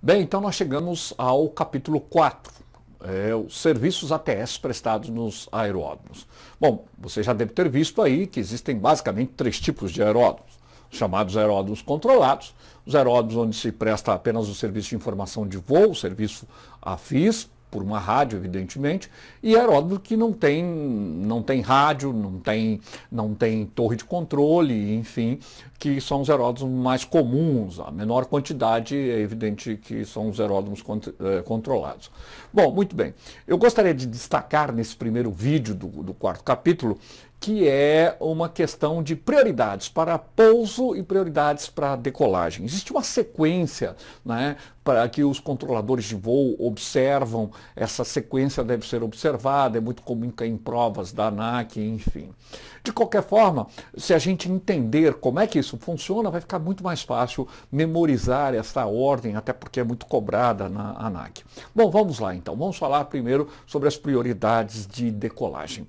Bem, então nós chegamos ao capítulo 4, é, os serviços ATS prestados nos aeródromos. Bom, você já deve ter visto aí que existem basicamente três tipos de aeródromos. Os chamados aeródromos controlados, os aeródromos onde se presta apenas o serviço de informação de voo, o serviço AFIS, por uma rádio, evidentemente, e aeródromo que não tem, não tem rádio, não tem, não tem torre de controle, enfim, que são os aeródromos mais comuns, a menor quantidade é evidente que são os aeródromos eh, controlados. Bom, muito bem. Eu gostaria de destacar nesse primeiro vídeo do, do quarto capítulo que é uma questão de prioridades para pouso e prioridades para decolagem. Existe uma sequência né, para que os controladores de voo observam, essa sequência deve ser observada, é muito comum em provas da ANAC, enfim. De qualquer forma, se a gente entender como é que isso funciona, vai ficar muito mais fácil memorizar essa ordem, até porque é muito cobrada na ANAC. Bom, vamos lá então, vamos falar primeiro sobre as prioridades de decolagem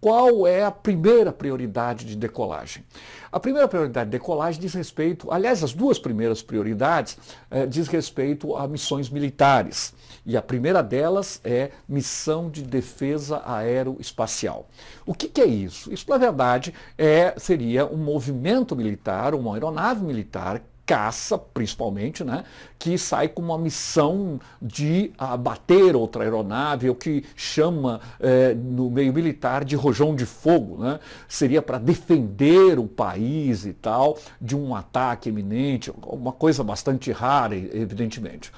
qual é a primeira prioridade de decolagem? A primeira prioridade de decolagem diz respeito, aliás, as duas primeiras prioridades eh, diz respeito a missões militares. E a primeira delas é missão de defesa aeroespacial. O que, que é isso? Isso, na verdade, é, seria um movimento militar, uma aeronave militar caça, principalmente, né, que sai com uma missão de abater ah, outra aeronave, ou que chama eh, no meio militar de rojão de fogo. Né? Seria para defender o país e tal de um ataque iminente, uma coisa bastante rara, evidentemente.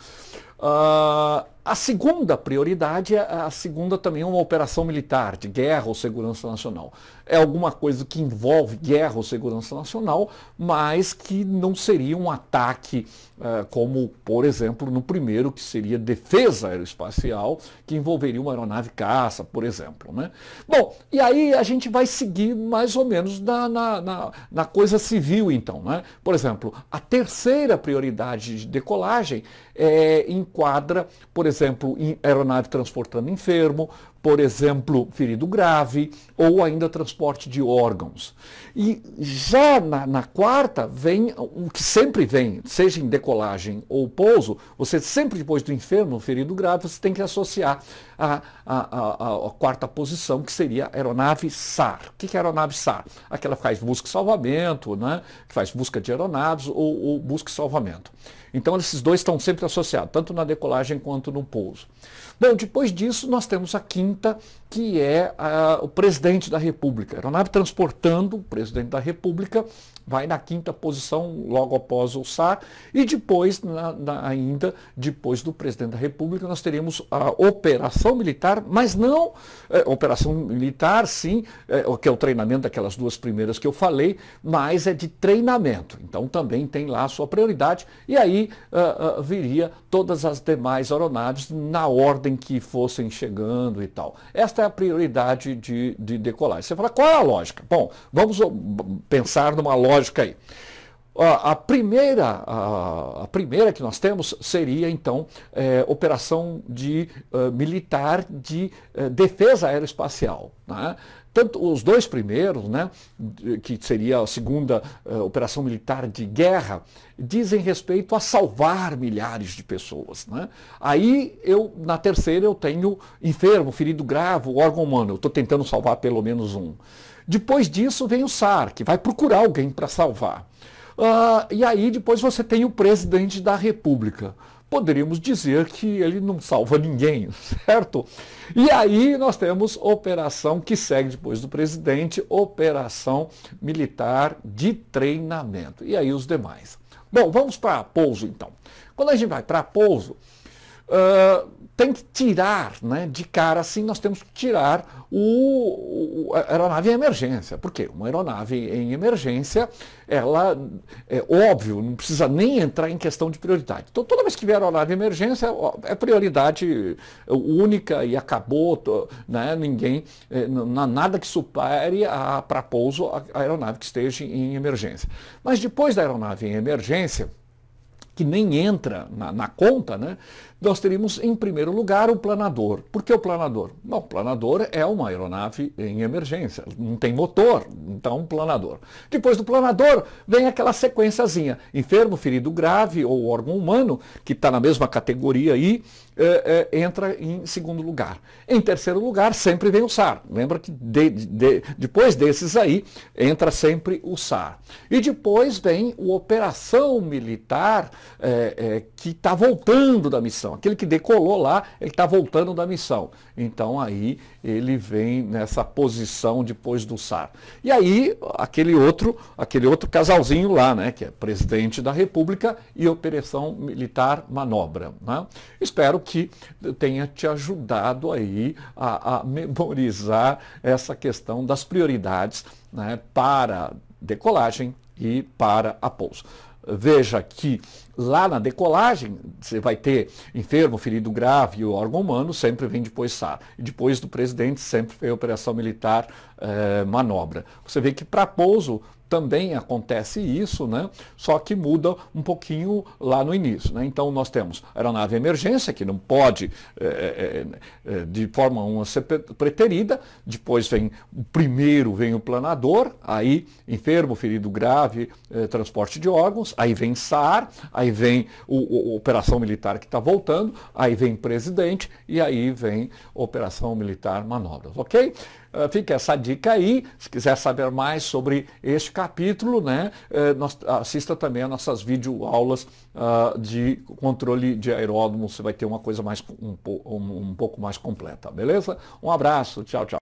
Uh, a segunda prioridade é a segunda também é uma operação militar, de guerra ou segurança nacional. É alguma coisa que envolve guerra ou segurança nacional, mas que não seria um ataque uh, como, por exemplo, no primeiro, que seria defesa aeroespacial, que envolveria uma aeronave caça, por exemplo. Né? Bom, e aí a gente vai seguir mais ou menos na, na, na, na coisa civil, então. Né? Por exemplo, a terceira prioridade de decolagem é, enquadra, por exemplo, exemplo, aeronave transportando enfermo, por exemplo, ferido grave, ou ainda transporte de órgãos. E já na, na, quarta vem o que sempre vem, seja em decolagem ou pouso, você sempre depois do enfermo, ferido grave, você tem que associar a, a, a, a quarta posição, que seria a aeronave SAR. O que é a aeronave SAR? Aquela que faz busca e salvamento, né? que faz busca de aeronaves ou, ou busca e salvamento. Então esses dois estão sempre associados, tanto na decolagem quanto no pouso. Bom, depois disso nós temos a quinta, que é a, o presidente da República. A aeronave transportando o presidente da República vai na quinta posição logo após o SAR e depois, na, na, ainda depois do presidente da República, nós teremos a operação militar, mas não é, operação militar, sim, é, que é o treinamento daquelas duas primeiras que eu falei, mas é de treinamento. Então também tem lá a sua prioridade e aí uh, uh, viria todas as demais aeronaves na ordem que fossem chegando e tal. Esta é a prioridade de, de Você fala, qual é a lógica? Bom, vamos ah, pensar numa lógica aí. A, primeira, a, a, primeira que nós temos seria, então, é, operação de, uh, militar de uh, defesa aeroespacial. Né? Tanto os dois primeiros, né, que seria a segunda uh, operação militar de guerra, dizem respeito a salvar milhares de pessoas. Né? Aí eu, na terceira, eu tenho enfermo, ferido grave, órgão humano. Eu estou tentando salvar pelo menos um. Depois disso vem o SAR, que vai procurar alguém para salvar. Uh, e aí depois você tem o presidente da República. Poderíamos dizer que ele não salva ninguém, certo? E aí nós temos operação que segue depois do presidente, operação militar de treinamento. E aí os demais. Bom, vamos para pouso então. Quando a gente vai para pouso, uh, tem que tirar, né? de cara assim, nós temos que tirar o, o a aeronave em emergência. Por quê? Uma aeronave em emergência, ela é óbvio, não precisa nem entrar em questão de prioridade. Então, toda vez que vier aeronave em emergência, é prioridade única e acabou, né? ninguém, é, não nada que supere para pouso a aeronave que esteja em emergência. Mas depois da aeronave em emergência, que nem entra na, na conta, né? nós teríamos, em primeiro lugar, o planador. Por que o planador? Bom, o planador é uma aeronave em emergência, não tem motor, então planador. Depois do planador, vem aquela sequenciazinha, enfermo, ferido grave ou órgão humano, que está na mesma categoria aí, é, é, entra em segundo lugar. Em terceiro lugar, sempre vem o SAR. Lembra que de, de, depois desses aí, entra sempre o SAR. E depois vem o operação militar é, que está voltando da missão missão. Aquele que decolou lá, ele está voltando da missão. Então aí ele vem nessa posição depois do SAR. E aí aquele outro, aquele outro casalzinho lá, né, que é presidente da República e operação militar manobra. Né? Espero que tenha te ajudado aí a, a memorizar essa questão das prioridades né, para decolagem e para a pouso. Veja que lá na decolagem você vai ter enfermo, ferido grave e o órgão humano sempre vem depois SAR. E depois do presidente sempre vem operação militar eh, manobra. Você vê que para pouso também acontece isso, né? só que muda um pouquinho lá no início. Né? Então nós temos aeronave emergência, que não pode é, é, de forma uma ser preterida, depois vem o primeiro vem o planador, aí enfermo, ferido grave, é, transporte de órgãos, aí vem SAR, aí vem o, o operação militar que está voltando, aí vem presidente e aí vem operação militar manobras, ok? Ah, fica essa dica aí. Se quiser saber mais sobre este capítulo, né, eh, assista também as nossas videoaulas ah, de controle de aeródromo. Você vai ter uma coisa mais um, um pouco mais completa, beleza? Um abraço, tchau, tchau.